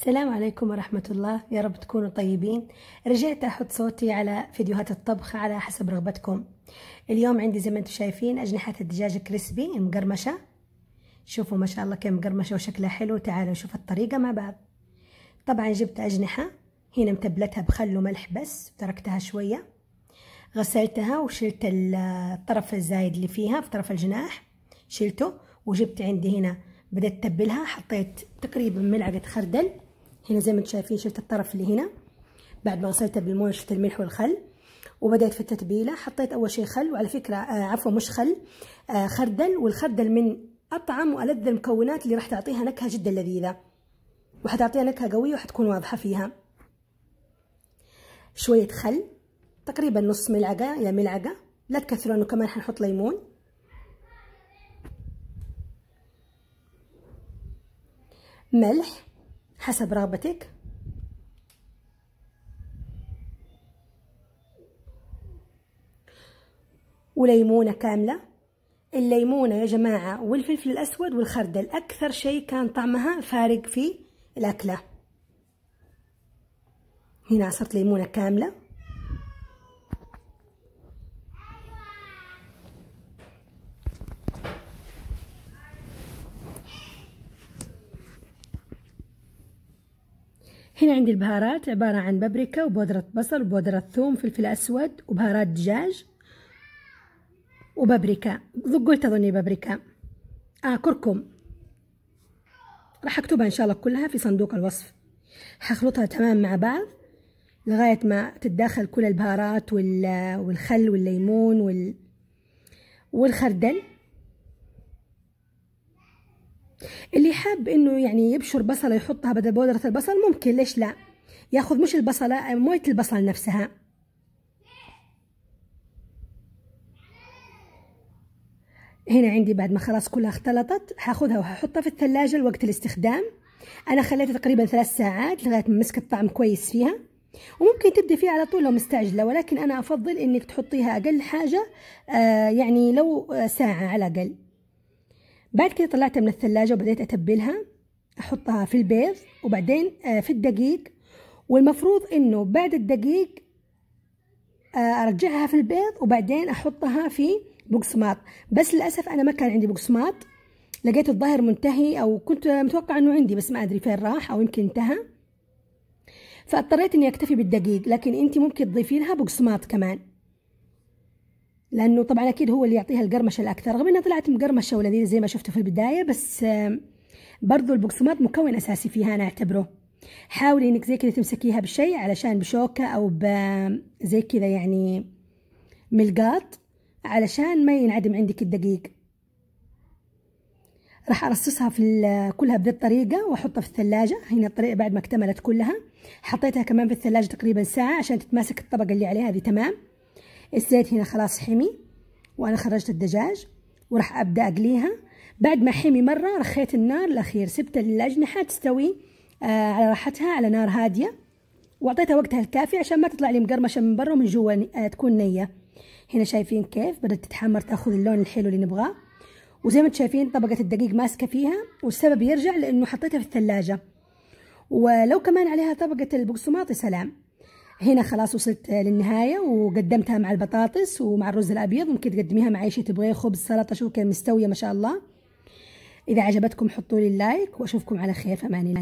السلام عليكم ورحمة الله يا رب تكونوا طيبين رجعت أحط صوتي على فيديوهات الطبخ على حسب رغبتكم اليوم عندي زي ما انتم شايفين أجنحة الدجاج كريسبي مقرمشة شوفوا ما شاء الله كيف مقرمشة وشكلها حلو تعالوا شوفوا الطريقة مع بعض طبعا جبت أجنحة هنا متبلتها بخل وملح بس تركتها شوية غسلتها وشلت الطرف الزايد اللي فيها في طرف الجناح شلته وجبت عندي هنا بدأت تبلها حطيت تقريبا ملعقة خردل هنا زي ما انتم شايفين شلت الطرف اللي هنا بعد ما غسلته بالمويه شلت الملح والخل وبدأت في التتبيلة حطيت أول شيء خل وعلى فكرة آه عفوا مش خل آه خردل والخردل من أطعم وألذ المكونات اللي راح تعطيها نكهة جدا لذيذة وحتعطيها نكهة قوية وحتكون واضحة فيها شوية خل تقريبا نص ملعقة إلى ملعقة لا تكثرون وكمان حنحط ليمون ملح حسب رغبتك وليمونة كاملة الليمونة يا جماعة والفلفل الأسود والخردل أكثر شيء كان طعمها فارق في الأكلة هنا عصرت ليمونة كاملة هنا عندي البهارات عبارة عن بابريكا وبودرة بصل وبودرة ثوم فلفل أسود وبهارات دجاج وبابريكا قلت أظني بابريكا آه كركم راح أكتبها إن شاء الله كلها في صندوق الوصف حخلطها تمام مع بعض لغاية ما تتداخل كل البهارات والخل والليمون وال... والخردل اللي حاب انه يعني يبشر بصله يحطها بدل بودره البصل ممكن ليش لا ياخذ مش البصله آه، مويه البصل نفسها هنا عندي بعد ما خلاص كلها اختلطت هاخذها وهحطها في الثلاجة لوقت الاستخدام أنا خليتها تقريبا ثلاث ساعات لغاية ما مسكت الطعم كويس فيها وممكن تبدي فيها على طول لو مستعجلة ولكن أنا أفضل إنك تحطيها أقل حاجة آه يعني لو آه، ساعة على الأقل بعد كده طلعتها من الثلاجة وبديت أتبلها أحطها في البيض وبعدين آه، في الدقيق والمفروض إنه بعد الدقيق آه، أرجعها في البيض وبعدين أحطها في بقسماط بس للأسف أنا ما كان عندي بقسماط لقيت الظاهر منتهي أو كنت متوقع إنه عندي بس ما أدري فين راح أو يمكن انتهى فاضطريت إني أكتفي بالدقيق لكن أنت ممكن تضيفي لها بقسماط كمان لانه طبعا اكيد هو اللي يعطيها القرمشه الاكثر رغم انها طلعت مقرمشه ولذيذه زي ما شفتوا في البدايه بس برضو البقسماط مكون اساسي فيها انا اعتبره حاولي انك زي كذا تمسكيها بشيء علشان بشوكه او زي كذا يعني ملقاط علشان ما ينعدم عندك الدقيق راح ارصصها في كلها بذي الطريقه واحطها في الثلاجه هنا الطريقه بعد ما اكتملت كلها حطيتها كمان في الثلاجه تقريبا ساعه عشان تتماسك الطبقه اللي عليها هذه تمام الزيت هنا خلاص حمي وانا خرجت الدجاج وراح ابدا اقليها بعد ما حمي مره رخيت النار الاخير سبت الاجنحه تستوي آه، على راحتها على نار هاديه واعطيتها وقتها الكافي عشان ما تطلع لي مقرمشه من برا ومن جوا آه، تكون نيه هنا شايفين كيف بدات تتحمر تاخذ اللون الحلو اللي نبغاه وزي ما انتم شايفين طبقه الدقيق ماسكه فيها والسبب يرجع لانه حطيتها في الثلاجه ولو كمان عليها طبقه البقسماط سلام هنا خلاص وصلت للنهاية وقدمتها مع البطاطس ومع الرز الأبيض ممكن تقدميها مع أي شيء تبغيه خبز سلطة شوفوا كيف مستوية ما شاء الله إذا عجبتكم حطوا لي اللايك وأشوفكم على خير امان الله